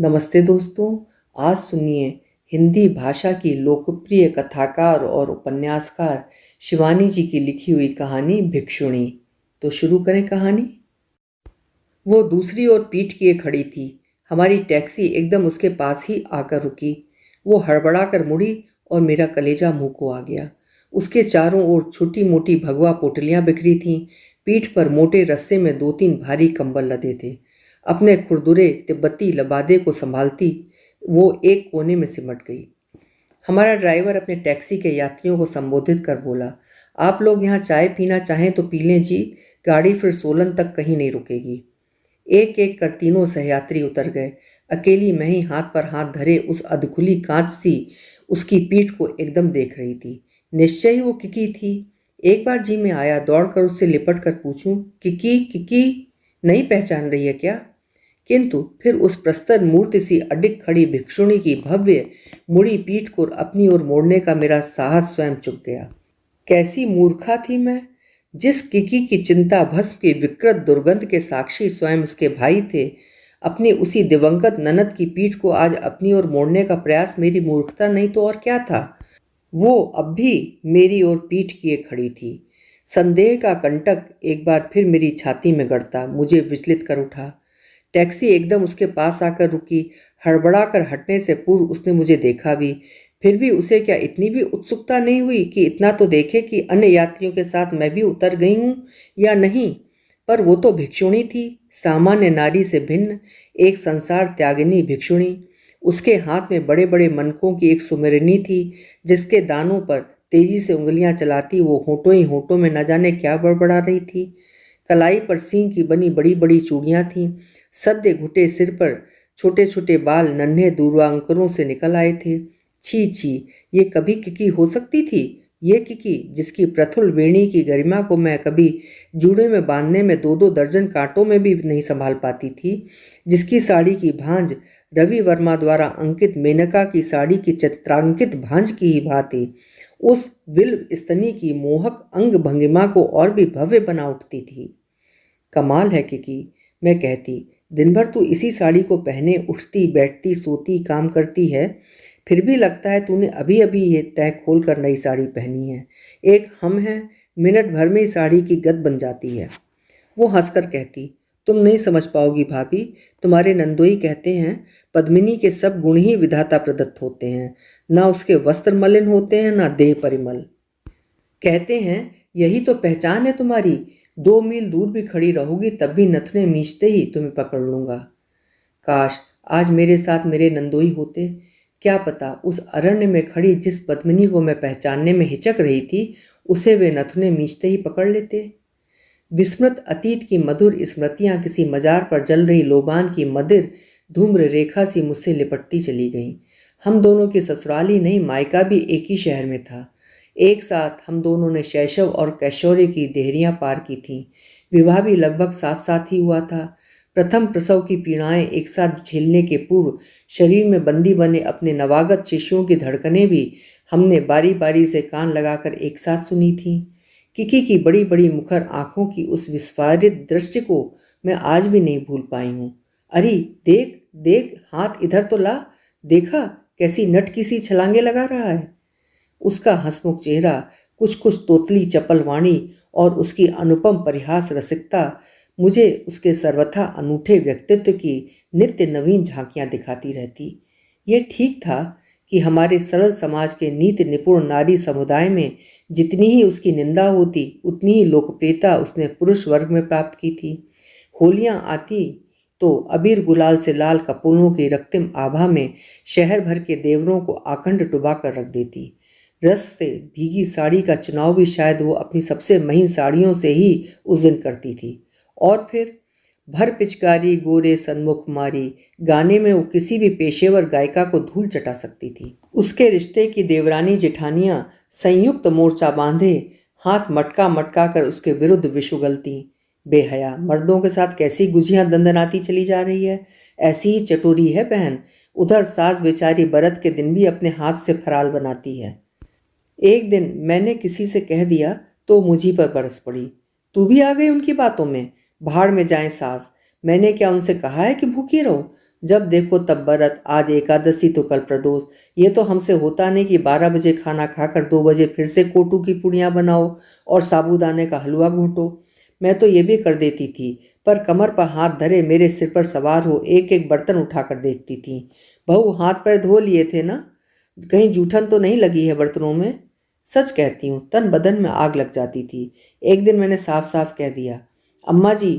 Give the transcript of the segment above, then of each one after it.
नमस्ते दोस्तों आज सुनिए हिंदी भाषा की लोकप्रिय कथाकार और उपन्यासकार शिवानी जी की लिखी हुई कहानी भिक्षुणी तो शुरू करें कहानी वो दूसरी ओर पीठ किए खड़ी थी हमारी टैक्सी एकदम उसके पास ही आकर रुकी वो हड़बड़ा कर मुड़ी और मेरा कलेजा मुँह को आ गया उसके चारों ओर छोटी मोटी भगवा पोटलियाँ बिखरी थीं पीठ पर मोटे रस्से में दो तीन भारी कंबल लदे थे अपने खुरदुरे तिब्बती लबादे को संभालती वो एक कोने में सिमट गई हमारा ड्राइवर अपने टैक्सी के यात्रियों को संबोधित कर बोला आप लोग यहाँ चाय पीना चाहें तो पी लें जी गाड़ी फिर सोलन तक कहीं नहीं रुकेगी एक एक कर तीनों सहयात्री उतर गए अकेली मैं ही हाथ पर हाथ धरे उस अधखुली कांच सी उसकी पीठ को एकदम देख रही थी निश्चय ही वो किकी थी एक बार जी में आया दौड़कर उससे लिपट कर पूछूं किकी किकी नहीं पहचान रही है क्या किंतु फिर उस प्रस्तर मूर्ति सी अडिग खड़ी भिक्षुणी की भव्य मुड़ी पीठ को अपनी ओर मोड़ने का मेरा साहस स्वयं चुक गया कैसी मूर्खा थी मैं जिस किकी की चिंता भस्म की विकृत दुर्गंध के साक्षी स्वयं उसके भाई थे अपनी उसी दिवंगत ननद की पीठ को आज अपनी ओर मोड़ने का प्रयास मेरी मूर्खता नहीं तो और क्या था वो अब भी मेरी ओर पीठ किए खड़ी थी संदेह का कंटक एक बार फिर मेरी छाती में गड़ता मुझे विचलित कर उठा टैक्सी एकदम उसके पास आकर रुकी हड़बड़ा कर हटने से पूर्व उसने मुझे देखा भी फिर भी उसे क्या इतनी भी उत्सुकता नहीं हुई कि इतना तो देखे कि अन्य यात्रियों के साथ मैं भी उतर गई हूँ या नहीं पर वो तो भिक्षुणी थी सामान्य नारी से भिन्न एक संसार त्यागिनी भिक्षुणी उसके हाथ में बड़े बड़े मनकों की एक सुमेरनी थी जिसके दानों पर तेजी से उंगलियां चलाती वो होटों ही होटों में न जाने क्या बड़बड़ा रही थी कलाई पर सिंह की बनी बड़ी बड़ी चूड़ियाँ थीं सद्य घुटे सिर पर छोटे छोटे बाल नन्हे दूर्वांकरों से निकल आए थे छी छी ये कभी किकी हो सकती थी ये किकी जिसकी प्रथुल वेणी की गरिमा को मैं कभी जूड़े में बांधने में दो दो दर्जन कांटों में भी नहीं संभाल पाती थी जिसकी साड़ी की भांज रवि वर्मा द्वारा अंकित मेनका की साड़ी की चित्रांकित भांज की ही भांति उस विल स्तनी की मोहक अंग भंगिमा को और भी भव्य बना उठती थी कमाल है किकी मैं कहती दिन भर तू इसी साड़ी को पहने उठती बैठती सोती काम करती है फिर भी लगता है तूने अभी अभी ये तय खोल कर नई साड़ी पहनी है एक हम हैं मिनट भर में साड़ी की गद बन जाती है वो हंसकर कहती तुम नहीं समझ पाओगी भाभी तुम्हारे नंदोई कहते हैं पद्मिनी के सब गुण ही विधाता प्रदत्त होते हैं ना उसके वस्त्र मलिन होते हैं ना देह परिमल कहते हैं यही तो पहचान है तुम्हारी दो मील दूर भी खड़ी रहोगी तब भी नथने मींचते ही तुम्हें पकड़ लूँगा काश आज मेरे साथ मेरे नंदोई होते क्या पता उस अरण्य में खड़ी जिस पद्मिनी को मैं पहचानने में हिचक रही थी उसे वे नथने मींचते ही पकड़ लेते विस्मृत अतीत की मधुर स्मृतियाँ किसी मजार पर जल रही लोबान की मदिर धूम्र रेखा सी मुझसे लिपटती चली गईं हम दोनों की ससुराली नहीं मायका भी एक ही शहर में था एक साथ हम दोनों ने शैशव और कैशोर्य की देहरियाँ पार की थीं विवाह भी लगभग साथ साथ ही हुआ था प्रथम प्रसव की पीड़ाएं एक साथ झेलने के पूर्व शरीर में बंदी बने अपने नवागत शिशुओं की धड़कनें भी हमने बारी बारी से कान लगाकर एक साथ सुनी थीं किकी की बड़ी बड़ी मुखर आंखों की उस विस्फारित दृष्टि को मैं आज भी नहीं भूल पाई हूँ अरे देख देख हाथ इधर तो ला देखा कैसी नट किसी छलांगे लगा रहा है उसका हंसमुख चेहरा कुछ कुछ तोतली चपल वाणी और उसकी अनुपम परिहास रसिकता मुझे उसके सर्वथा अनूठे व्यक्तित्व की नित्य नवीन झांकियां दिखाती रहती ये ठीक था कि हमारे सरल समाज के नीत निपुण नारी समुदाय में जितनी ही उसकी निंदा होती उतनी ही लोकप्रियता उसने पुरुष वर्ग में प्राप्त की थी होलियाँ आती तो अबीर गुलाल से लाल कपूरों की रक्तिम आभा में शहर भर के देवरों को आखंड डुबा कर रख देती रस से भीगी साड़ी का चुनाव भी शायद वो अपनी सबसे महीन साड़ियों से ही उस दिन करती थी और फिर भर पिचकारी गोरे सन्मुख मारी गाने में वो किसी भी पेशेवर गायिका को धूल चटा सकती थी उसके रिश्ते की देवरानी जेठानियाँ संयुक्त मोर्चा बांधे हाथ मटका मटका कर उसके विरुद्ध विशुगलती बेहया मर्दों के साथ कैसी गुजियाँ दंदनाती चली जा रही है ऐसी ही चटोरी है बहन उधर सास बेचारी बरत के दिन भी अपने हाथ से फराल बनाती है एक दिन मैंने किसी से कह दिया तो मुझी पर बरस पड़ी तू भी आ गई उनकी बातों में भाड़ में जाए सास मैंने क्या उनसे कहा है कि भूखी रहो जब देखो तब बरत आज एकादशी तो कल प्रदोष ये तो हमसे होता नहीं कि बारह बजे खाना खाकर दो बजे फिर से कोटू की पुड़ियाँ बनाओ और साबूदाने का हलवा घूटो मैं तो ये भी कर देती थी पर कमर पर हाथ धरे मेरे सिर पर सवार हो एक एक बर्तन उठाकर देखती थी बहू हाथ पैर धो लिए थे ना कहीं जूठन तो नहीं लगी है बर्तनों में सच कहती हूँ तन बदन में आग लग जाती थी एक दिन मैंने साफ साफ कह दिया अम्मा जी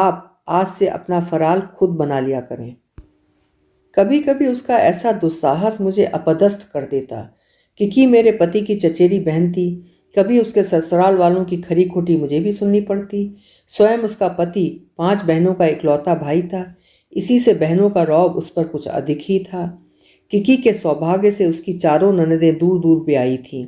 आप आज से अपना फराल खुद बना लिया करें कभी कभी उसका ऐसा दुस्साहस मुझे अपदस्थ कर देता कि की मेरे पति की चचेरी बहन थी कभी उसके ससुराल वालों की खरी खोटी मुझे भी सुननी पड़ती स्वयं उसका पति पांच बहनों का इकलौता भाई था इसी से बहनों का रौब उस पर कुछ अधिक ही था किकी के सौभाग्य से उसकी चारों ननदें दूर दूर पे आई थीं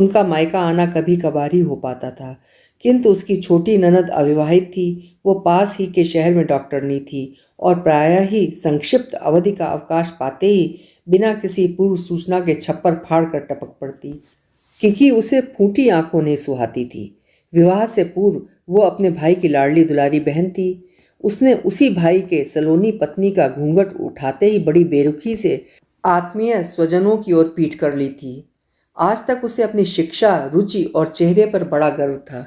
उनका मायका आना कभी कभार ही हो पाता था किंतु उसकी छोटी ननद अविवाहित थी वो पास ही के शहर में डॉक्टरनी थी और प्रायः ही संक्षिप्त अवधि का अवकाश पाते ही बिना किसी पूर्व सूचना के छप्पर फाड़ कर टपक पड़ती किकी उसे फूटी आंखों ने सुहाती थी विवाह से पूर्व वो अपने भाई की लाडली दुलारी बहन थी उसने उसी भाई के सलोनी पत्नी का घूंघट उठाते ही बड़ी बेरुखी से आत्मीय स्वजनों की ओर पीठ कर ली थी आज तक उसे अपनी शिक्षा रुचि और चेहरे पर बड़ा गर्व था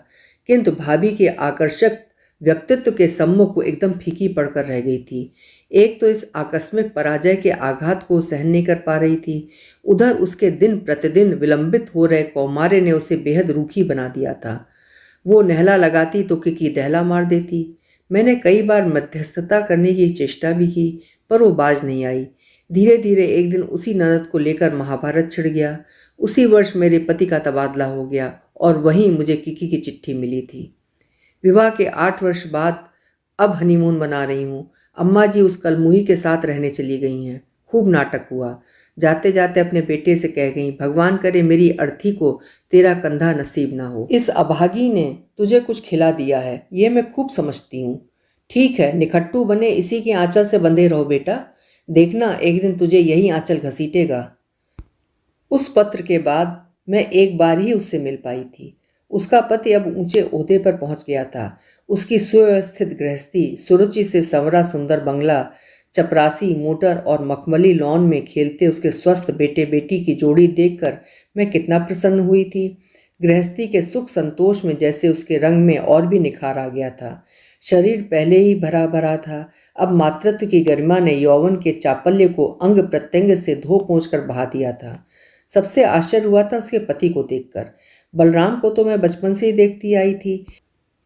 किंतु भाभी के आकर्षक व्यक्तित्व के सम्मुख वो एकदम फीकी पड़कर रह गई थी एक तो इस आकस्मिक पराजय के आघात को सहन नहीं कर पा रही थी उधर उसके दिन प्रतिदिन विलंबित हो रहे कौमारे ने उसे बेहद रूखी बना दिया था वो नहला लगाती तो किकी दहला मार देती मैंने कई बार मध्यस्थता करने की चेष्टा भी की पर वो बाज नहीं आई धीरे धीरे एक दिन उसी ननद को लेकर महाभारत छिड़ गया उसी वर्ष मेरे पति का तबादला हो गया और वहीं मुझे किकी की चिट्ठी मिली थी विवाह के आठ वर्ष बाद अब हनीमून बना रही हूँ अम्मा जी उस कलमुही के साथ रहने चली गई हैं खूब नाटक हुआ जाते जाते अपने बेटे से कह गई भगवान करे मेरी अर्थी को तेरा कंधा नसीब ना हो इस अभागी ने तुझे कुछ खिला दिया है ये मैं खूब समझती हूँ ठीक है निखट्टू बने इसी के आंचल से बंधे रहो बेटा देखना एक दिन तुझे यही आंचल घसीटेगा उस पत्र के बाद मैं एक बार ही उससे मिल पाई थी उसका पति अब ऊंचे ओहदे पर पहुंच गया था उसकी सुव्यवस्थित गृहस्थी सुरुचि से संवरा सुंदर बंगला चपरासी मोटर और मखमली लॉन में खेलते उसके स्वस्थ बेटे बेटी की जोड़ी देखकर मैं कितना प्रसन्न हुई थी गृहस्थी के सुख संतोष में जैसे उसके रंग में और भी निखार आ गया था शरीर पहले ही भरा भरा था अब मातृत्व की गरिमा ने यौवन के चापल्य को अंग प्रत्यंग से धो पहुँच कर बहा दिया था सबसे आश्चर्य हुआ था उसके पति को देखकर बलराम को तो मैं बचपन से ही देखती आई थी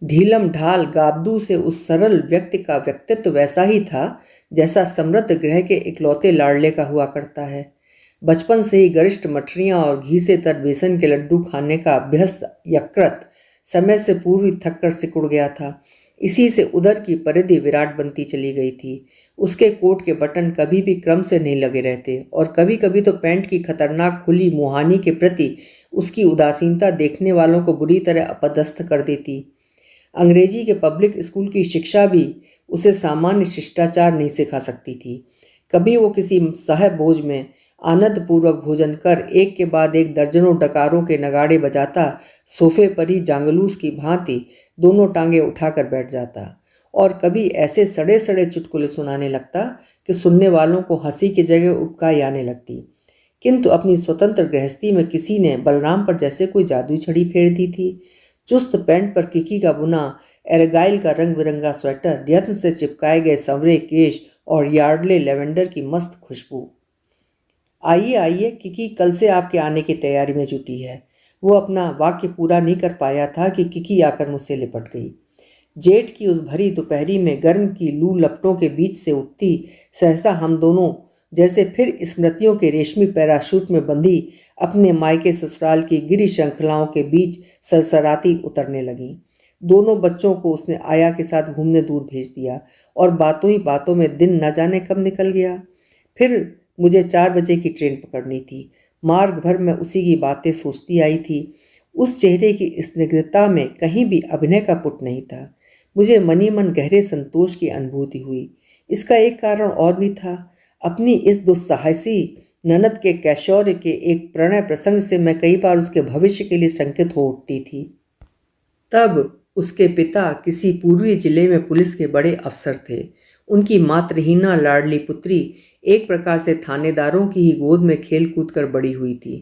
ढीलम ढाल गाबदू से उस सरल व्यक्ति का व्यक्तित्व तो वैसा ही था जैसा समृद्ध ग्रह के इकलौते लाडले का हुआ करता है बचपन से ही गरिष्ठ मठरियाँ और घी से तर बेसन के लड्डू खाने का अभ्यस्त यकृत समय से पूर्व थककर सिकुड़ गया था इसी से उधर की परिधि विराट बनती चली गई थी उसके कोट के बटन कभी भी क्रम से नहीं लगे रहते और कभी कभी तो पैंट की खतरनाक खुली मुहानी के प्रति उसकी उदासीनता देखने वालों को बुरी तरह अपदस्थ कर देती अंग्रेजी के पब्लिक स्कूल की शिक्षा भी उसे सामान्य शिष्टाचार नहीं सिखा सकती थी कभी वो किसी सह बोझ में आनंद पूर्वक भोजन कर एक के बाद एक दर्जनों डकारों के नगाड़े बजाता सोफे पर ही जांगलूस की भांति दोनों टांगे उठाकर बैठ जाता और कभी ऐसे सड़े सड़े चुटकुले सुनाने लगता कि सुनने वालों को हंसी की जगह उपकाई आने लगती किंतु अपनी स्वतंत्र गृहस्थी में किसी ने बलराम पर जैसे कोई जादू छड़ी फेर दी थी चुस्त पैंट पर किकी का बुना एरगाइल का रंग बिरंगा स्वेटर यत्न से चिपकाए गए संवरे केश और यार्डले लेवेंडर की मस्त खुशबू आइए आइए किकी कल से आपके आने की तैयारी में जुटी है वो अपना वाक्य पूरा नहीं कर पाया था कि किकी आकर मुझसे लिपट गई जेठ की उस भरी दोपहरी में गर्म की लू लपटों के बीच से उठती सहसा हम दोनों जैसे फिर स्मृतियों के रेशमी पैराशूट में बंधी अपने मायके ससुराल की गिरी श्रृंखलाओं के बीच सरसराती उतरने लगीं दोनों बच्चों को उसने आया के साथ घूमने दूर भेज दिया और बातों ही बातों में दिन न जाने कब निकल गया फिर मुझे चार बजे की ट्रेन पकड़नी थी मार्ग भर में उसी की बातें सोचती आई थी उस चेहरे की स्निग्धता में कहीं भी अभिनय का पुट नहीं था मुझे मनी मन गहरे संतोष की अनुभूति हुई इसका एक कारण और भी था अपनी इस दुस्साहसी ननद के कैशौर्य के एक प्रणय प्रसंग से मैं कई बार उसके भविष्य के लिए संकित हो उठती थी तब उसके पिता किसी पूर्वी जिले में पुलिस के बड़े अफसर थे उनकी मातृहीना लाडली पुत्री एक प्रकार से थानेदारों की ही गोद में खेल कूद कर बड़ी हुई थी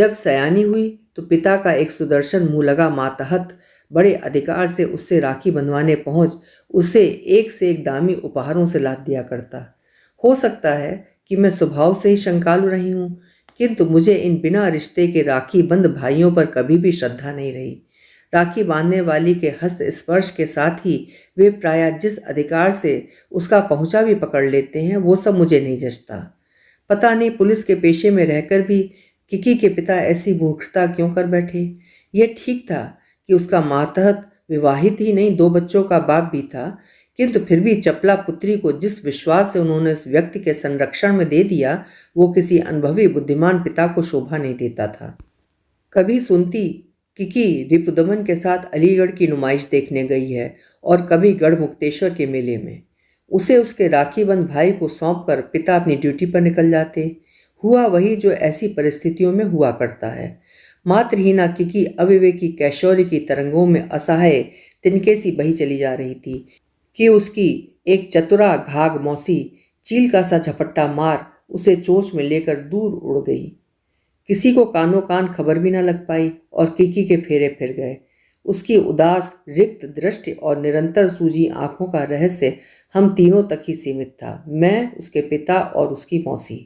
जब सयानी हुई तो पिता का एक सुदर्शन मुँह लगा मातहत बड़े अधिकार से उससे राखी बंधवाने पहुँच उसे एक से एक दामी उपहारों से लाद दिया करता हो सकता है कि मैं स्वभाव से ही शंकालु रही हूँ किंतु मुझे इन बिना रिश्ते के राखी बंद भाइयों पर कभी भी श्रद्धा नहीं रही राखी बांधने वाली के हस्त स्पर्श के साथ ही वे प्राय जिस अधिकार से उसका पहुंचा भी पकड़ लेते हैं वो सब मुझे नहीं जचता पता नहीं पुलिस के पेशे में रहकर भी किकी के पिता ऐसी मूर्खता क्यों कर बैठे यह ठीक था कि उसका मातहत विवाहित ही नहीं दो बच्चों का बाप भी था किंतु फिर भी चपला पुत्री को जिस विश्वास से उन्होंने उस व्यक्ति के संरक्षण में दे दिया वो किसी अनुभवी बुद्धिमान पिता को शोभा नहीं देता था कभी सुनती किकी रिपुदमन के साथ अलीगढ़ की नुमाइश देखने गई है और कभी गढ़ मुक्तेश्वर के मेले में उसे उसके राखीबंद भाई को सौंप कर पिता अपनी ड्यूटी पर निकल जाते हुआ वही जो ऐसी परिस्थितियों में हुआ करता है मातृहीना किकी अविवेकी कैशौर्य की तरंगों में असहाय तिनके सी बही चली जा रही थी कि उसकी एक चतुरा घाघ मौसी चील का सा झपट्टा मार उसे चोच में लेकर दूर उड़ गई किसी को कानो कान खबर भी ना लग पाई और किकी के फेरे फिर गए उसकी उदास रिक्त दृष्टि और निरंतर सूजी आंखों का रहस्य हम तीनों तक ही सीमित था मैं उसके पिता और उसकी मौसी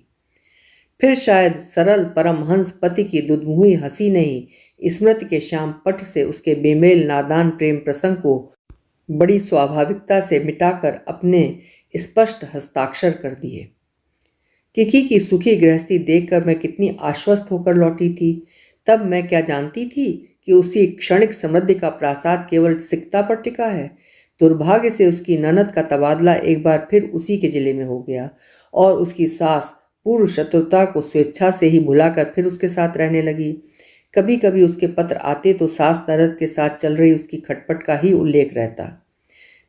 फिर शायद सरल परमहंस पति की दुदमुही हंसी नहीं स्मृति के शाम पट से उसके बेमेल नादान प्रेम प्रसंग को बड़ी स्वाभाविकता से मिटाकर अपने स्पष्ट हस्ताक्षर कर दिए किकी की सुखी गृहस्थी देखकर मैं कितनी आश्वस्त होकर लौटी थी तब मैं क्या जानती थी कि उसी क्षणिक समृद्धि का प्रासाद केवल सिकता पर टिका है दुर्भाग्य से उसकी ननद का तबादला एक बार फिर उसी के जिले में हो गया और उसकी सास पूर्व शत्रुता को स्वेच्छा से ही भुलाकर फिर उसके साथ रहने लगी कभी कभी उसके पत्र आते तो सास नरद के साथ चल रही उसकी खटपट का ही उल्लेख रहता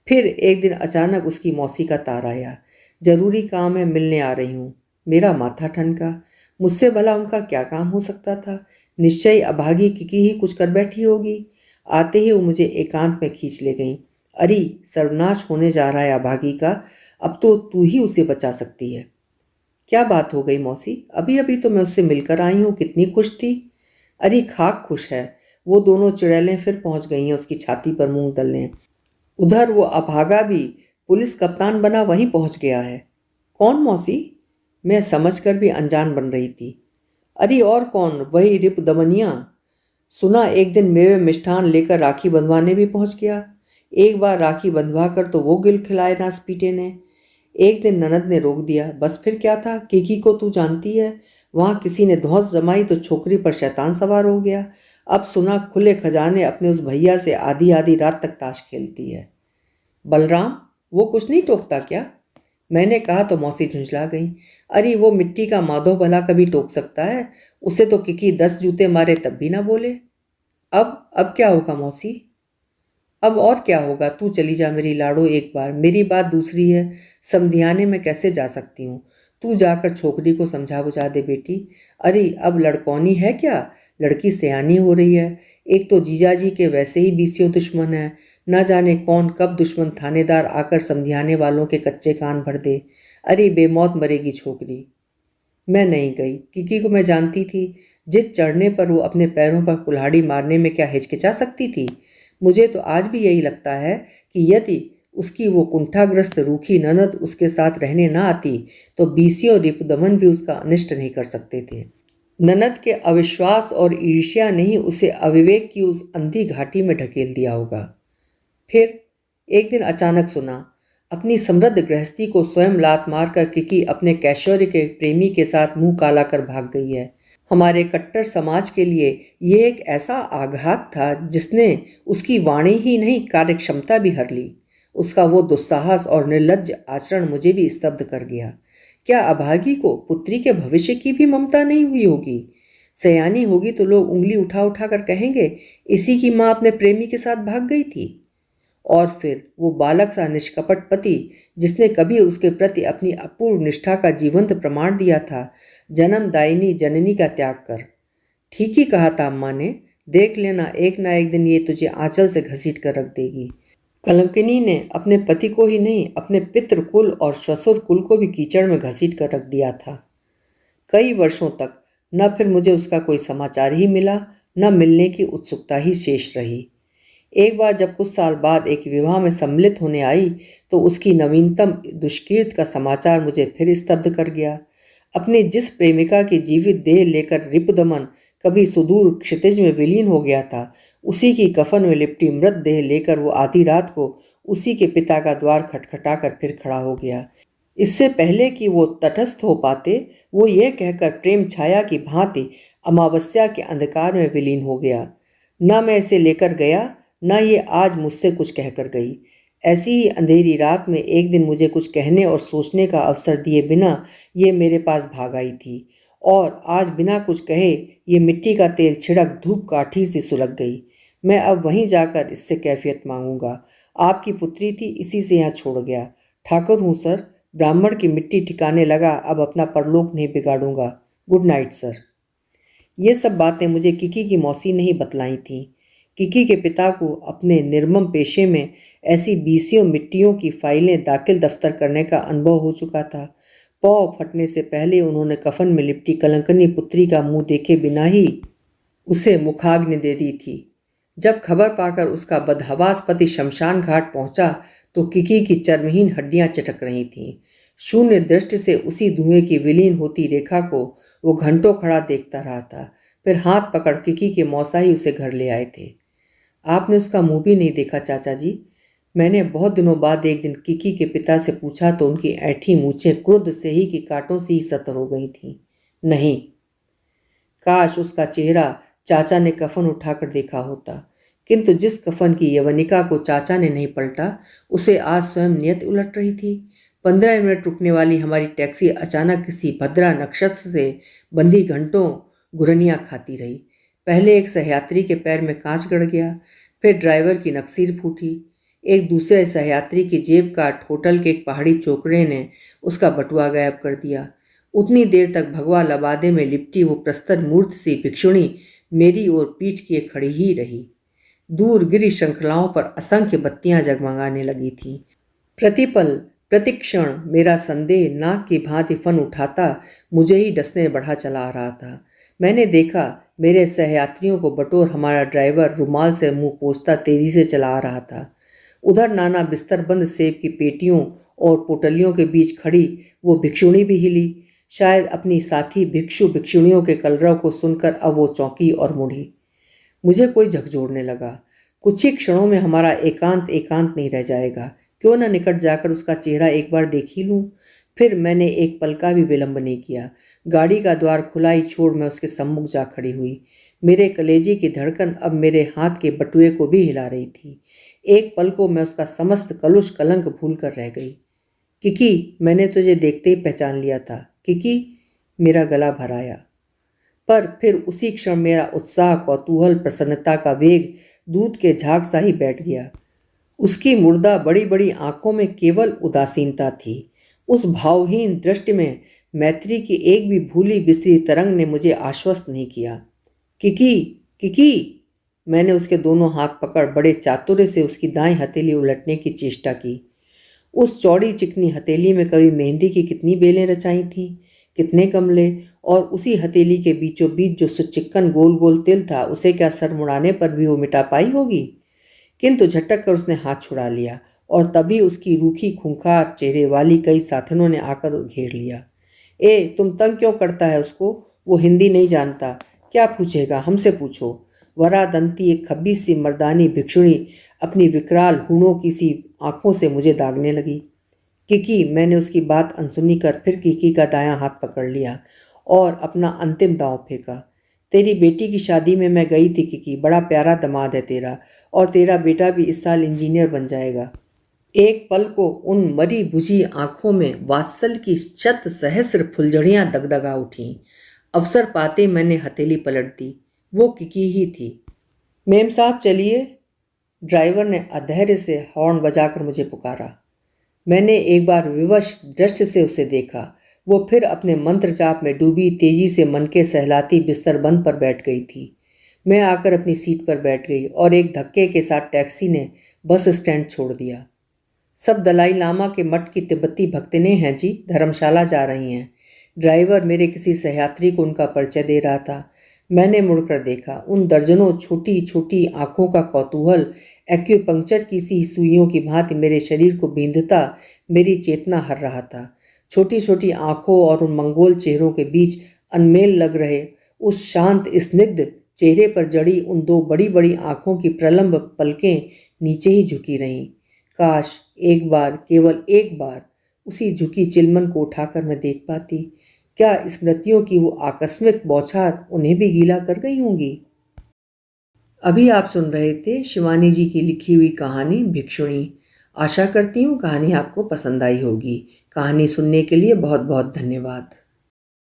फिर एक दिन अचानक उसकी मौसी का तार आया जरूरी काम है मिलने आ रही हूँ मेरा माथा ठनका मुझसे भला उनका क्या काम हो सकता था निश्चय अभागी किकी ही कुछ कर बैठी होगी आते ही वो मुझे एकांत में खींच ले गई अरे सर्वनाश होने जा रहा है अभागी का अब तो तू ही उसे बचा सकती है क्या बात हो गई मौसी अभी अभी तो मैं उससे मिलकर आई हूँ कितनी खुश थी अरे खाक खुश है वो दोनों चिड़ैलें फिर पहुँच गई हैं उसकी छाती पर मुँह दलने उधर वो अभागा भी पुलिस कप्तान बना वहीं पहुँच गया है कौन मौसी मैं समझकर भी अनजान बन रही थी अरे और कौन वही रिप दमनिया सुना एक दिन मेवे मिष्ठान लेकर राखी बंधवाने भी पहुंच गया एक बार राखी बंधवा कर तो वो गिल खिलाए नास पीटे ने एक दिन ननद ने रोक दिया बस फिर क्या था केकी को तू जानती है वहाँ किसी ने धौस जमाई तो छोकरी पर शैतान सवार हो गया अब सुना खुले खजाने अपने उस भैया से आधी आधी रात तक ताश खेलती है बलराम वो कुछ नहीं टोकता क्या मैंने कहा तो मौसी झुंझला गई अरे वो मिट्टी का माधो भला कभी टोक सकता है उसे तो किकी दस जूते मारे तब भी ना बोले अब अब क्या होगा मौसी अब और क्या होगा तू चली जा मेरी लाड़ो एक बार मेरी बात दूसरी है समझियाने में कैसे जा सकती हूँ तू जाकर छोकरी को समझा बुझा दे बेटी अरे अब लड़कौनी है क्या लड़की सयानी हो रही है एक तो जीजाजी के वैसे ही बीसियों दुश्मन है ना जाने कौन कब दुश्मन थानेदार आकर समझाने वालों के कच्चे कान भर दे अरे बेमौत मरेगी छोकरी मैं नहीं गई किकी को मैं जानती थी जिद चढ़ने पर वो अपने पैरों पर कुल्हाड़ी मारने में क्या हिचकिचा सकती थी मुझे तो आज भी यही लगता है कि यदि उसकी वो कुंठाग्रस्त रूखी ननद उसके साथ रहने ना आती तो बीसियों रिपदमन भी उसका अनिष्ट नहीं कर सकते थे ननद के अविश्वास और ईर्ष्या ने ही उसे अविवेक की उस अंधी घाटी में ढकेल दिया होगा फिर एक दिन अचानक सुना अपनी समृद्ध गृहस्थी को स्वयं लात मार कर किकी अपने कैश्वर्य के प्रेमी के साथ मुंह काला कर भाग गई है हमारे कट्टर समाज के लिए यह एक ऐसा आघात था जिसने उसकी वाणी ही नहीं कार्यक्षमता भी हर ली उसका वो दुस्साहस और निर्लज आचरण मुझे भी स्तब्ध कर गया क्या अभागी को पुत्री के भविष्य की भी ममता नहीं हुई होगी सयानी होगी तो लोग उंगली उठा उठा कर कहेंगे इसी की माँ अपने प्रेमी के साथ भाग गई थी और फिर वो बालक सा निष्कपट पति जिसने कभी उसके प्रति अपनी अपूर्व निष्ठा का जीवंत प्रमाण दिया था जन्मदायिनी जननी का त्याग कर ठीक ही कहा था अम्मा ने देख लेना एक ना एक दिन ये तुझे आंचल से घसीट कर रख देगी कलंकिनी ने अपने पति को ही नहीं अपने कुल और ससुर कुल को भी कीचड़ में घसीट कर रख दिया था कई वर्षों तक न फिर मुझे उसका कोई समाचार ही मिला न मिलने की उत्सुकता ही शेष रही एक बार जब कुछ साल बाद एक विवाह में सम्मिलित होने आई तो उसकी नवीनतम दुष्कीर्त का समाचार मुझे फिर स्तब्ध कर गया अपनी जिस प्रेमिका की जीवित देह लेकर रिपुदमन कभी सुदूर क्षितिज में विलीन हो गया था उसी की कफन में लिपटी मृत देह लेकर वो आधी रात को उसी के पिता का द्वार खटखटा कर फिर खड़ा हो गया इससे पहले कि वो तटस्थ हो पाते वो ये कहकर प्रेम छाया की भांति अमावस्या के अंधकार में विलीन हो गया न मैं इसे लेकर गया न ये आज मुझसे कुछ कहकर गई ऐसी ही अंधेरी रात में एक दिन मुझे कुछ कहने और सोचने का अवसर दिए बिना ये मेरे पास भाग आई थी और आज बिना कुछ कहे ये मिट्टी का तेल छिड़क धूप काठी से सुलग गई मैं अब वहीं जाकर इससे कैफियत मांगूंगा आपकी पुत्री थी इसी से यहाँ छोड़ गया ठाकुर हूँ सर ब्राह्मण की मिट्टी ठिकाने लगा अब अपना परलोक नहीं बिगाड़ूंगा गुड नाइट सर ये सब बातें मुझे किकी की मौसी नहीं बतलाई थी किकी के पिता को अपने निर्मम पेशे में ऐसी बीसियों मिट्टियों की फाइलें दाखिल दफ्तर करने का अनुभव हो चुका था पौ फटने से पहले उन्होंने कफन में लिपटी कलंकनी पुत्री का मुंह देखे बिना ही उसे मुखाग्नि दे दी थी जब खबर पाकर उसका बदहवास पति शमशान घाट पहुंचा तो किकी की चर्महीन हड्डियां चटक रही थीं शून्य दृष्टि से उसी धुएं की विलीन होती रेखा को वो घंटों खड़ा देखता रहा था फिर हाथ पकड़ किकी के मौसा ही उसे घर ले आए थे आपने उसका मुंह भी नहीं देखा चाचा जी मैंने बहुत दिनों बाद एक दिन किकी के पिता से पूछा तो उनकी ऐठी मूछें क्रुद्ध से ही की कांटों से ही सतर हो गई थीं नहीं काश उसका चेहरा चाचा ने कफन उठाकर देखा होता किंतु जिस कफन की यवनिका को चाचा ने नहीं पलटा उसे आज स्वयं नियत उलट रही थी पंद्रह मिनट रुकने वाली हमारी टैक्सी अचानक किसी भद्रा नक्षत्र से बंधी घंटों घुरनियाँ खाती रही पहले एक सहयात्री के पैर में कांच गड़ गया फिर ड्राइवर की नक्सीर फूटी एक दूसरे सहयात्री की जेब का होटल के एक पहाड़ी चोकड़े ने उसका बटुआ गायब कर दिया उतनी देर तक भगवा लबादे में लिपटी वो प्रस्तर मूर्त सी भिक्षुणी मेरी ओर पीठ किए खड़ी ही रही दूर गिरी श्रृंखलाओं पर असंख्य बत्तियां जगमगाने लगी थी प्रतिपल प्रतिक्षण मेरा संदेह नाक की भांति फन उठाता मुझे ही डसने बढ़ा चला आ रहा था मैंने देखा मेरे सहयात्रियों को बटोर हमारा ड्राइवर रुमाल से मुंह पोसता तेजी से चला आ रहा था उधर नाना बिस्तर बंद सेब की पेटियों और पोटलियों के बीच खड़ी वो भिक्षुणी भी हिली शायद अपनी साथी भिक्षु भिक्षुणियों के कलरव को सुनकर अब वो चौंकी और मुड़ी मुझे कोई झकझोड़ने लगा कुछ ही क्षणों में हमारा एकांत एकांत नहीं रह जाएगा क्यों न निकट जाकर उसका चेहरा एक बार देख ही लूँ फिर मैंने एक पल का भी विलंब नहीं किया गाड़ी का द्वार खुला ही छोड़ मैं उसके सम्मुख जा खड़ी हुई मेरे कलेजी की धड़कन अब मेरे हाथ के बटुए को भी हिला रही थी एक पल को मैं उसका समस्त कलुष कलंक भूल कर रह गई किकी मैंने तुझे देखते ही पहचान लिया था किकी मेरा गला भराया पर फिर उसी क्षण मेरा उत्साह कौतूहल प्रसन्नता का वेग दूध के झाग सा ही बैठ गया उसकी मुर्दा बड़ी बड़ी आंखों में केवल उदासीनता थी उस भावहीन दृष्टि में मैत्री की एक भी भूली बिस्तरी तरंग ने मुझे आश्वस्त नहीं किया किकी किकी मैंने उसके दोनों हाथ पकड़ बड़े चातुर्य से उसकी दाएं हथेली उलटने की चेष्टा की उस चौड़ी चिकनी हथेली में कभी मेहंदी की कितनी बेलें रचाई थीं कितने गमले और उसी हथेली के बीचों बीच जो सुचिक्कन गोल गोल तिल था उसे क्या सर मुड़ाने पर भी वो मिटा पाई होगी किंतु झटक कर उसने हाथ छुड़ा लिया और तभी उसकी रूखी खूंखार चेहरे वाली कई साथनों ने आकर घेर लिया ए तुम तंग क्यों करता है उसको वो हिंदी नहीं जानता क्या पूछेगा हमसे पूछो वरादंती एक खब्बी सी मर्दानी भिक्षुणी अपनी विकराल हुनों की सी आंखों से मुझे दागने लगी किकी मैंने उसकी बात अनसुनी कर फिर किकी का दायां हाथ पकड़ लिया और अपना अंतिम दाव फेंका तेरी बेटी की शादी में मैं गई थी किकी बड़ा प्यारा दमाद है तेरा और तेरा बेटा भी इस साल इंजीनियर बन जाएगा एक पल को उन मरी बुझी आँखों में वात्सल की शत सहस्र फुलझड़ियाँ दगदगा उठीं अवसर पाते मैंने हथेली पलट दी वो किकी ही थी मेम साहब चलिए ड्राइवर ने अधैर्य से हॉर्न बजाकर मुझे पुकारा मैंने एक बार विवश दृष्टि से उसे देखा वो फिर अपने मंत्र जाप में डूबी तेजी से मन के सहलाती बिस्तर बंद पर बैठ गई थी मैं आकर अपनी सीट पर बैठ गई और एक धक्के के साथ टैक्सी ने बस स्टैंड छोड़ दिया सब दलाई लामा के मठ की तिब्बती भक्तने हैं जी धर्मशाला जा रही हैं ड्राइवर मेरे किसी सहयात्री को उनका परिचय दे रहा था मैंने मुड़कर देखा उन दर्जनों छोटी छोटी आंखों का कौतूहल एक्यूपंक्चर की सी सुइयों की भांति मेरे शरीर को बींधता मेरी चेतना हर रहा था छोटी छोटी आंखों और उन मंगोल चेहरों के बीच अनमेल लग रहे उस शांत स्निग्ध चेहरे पर जड़ी उन दो बड़ी बड़ी आंखों की प्रलंब पलकें नीचे ही झुकी रहीं काश एक बार केवल एक बार उसी झुकी चिलमन को उठाकर मैं देख पाती क्या स्मृतियों की वो आकस्मिक बौछार उन्हें भी गीला कर गई होंगी अभी आप सुन रहे थे शिवानी जी की लिखी हुई कहानी भिक्षुणी आशा करती हूँ कहानी आपको पसंद आई होगी कहानी सुनने के लिए बहुत बहुत धन्यवाद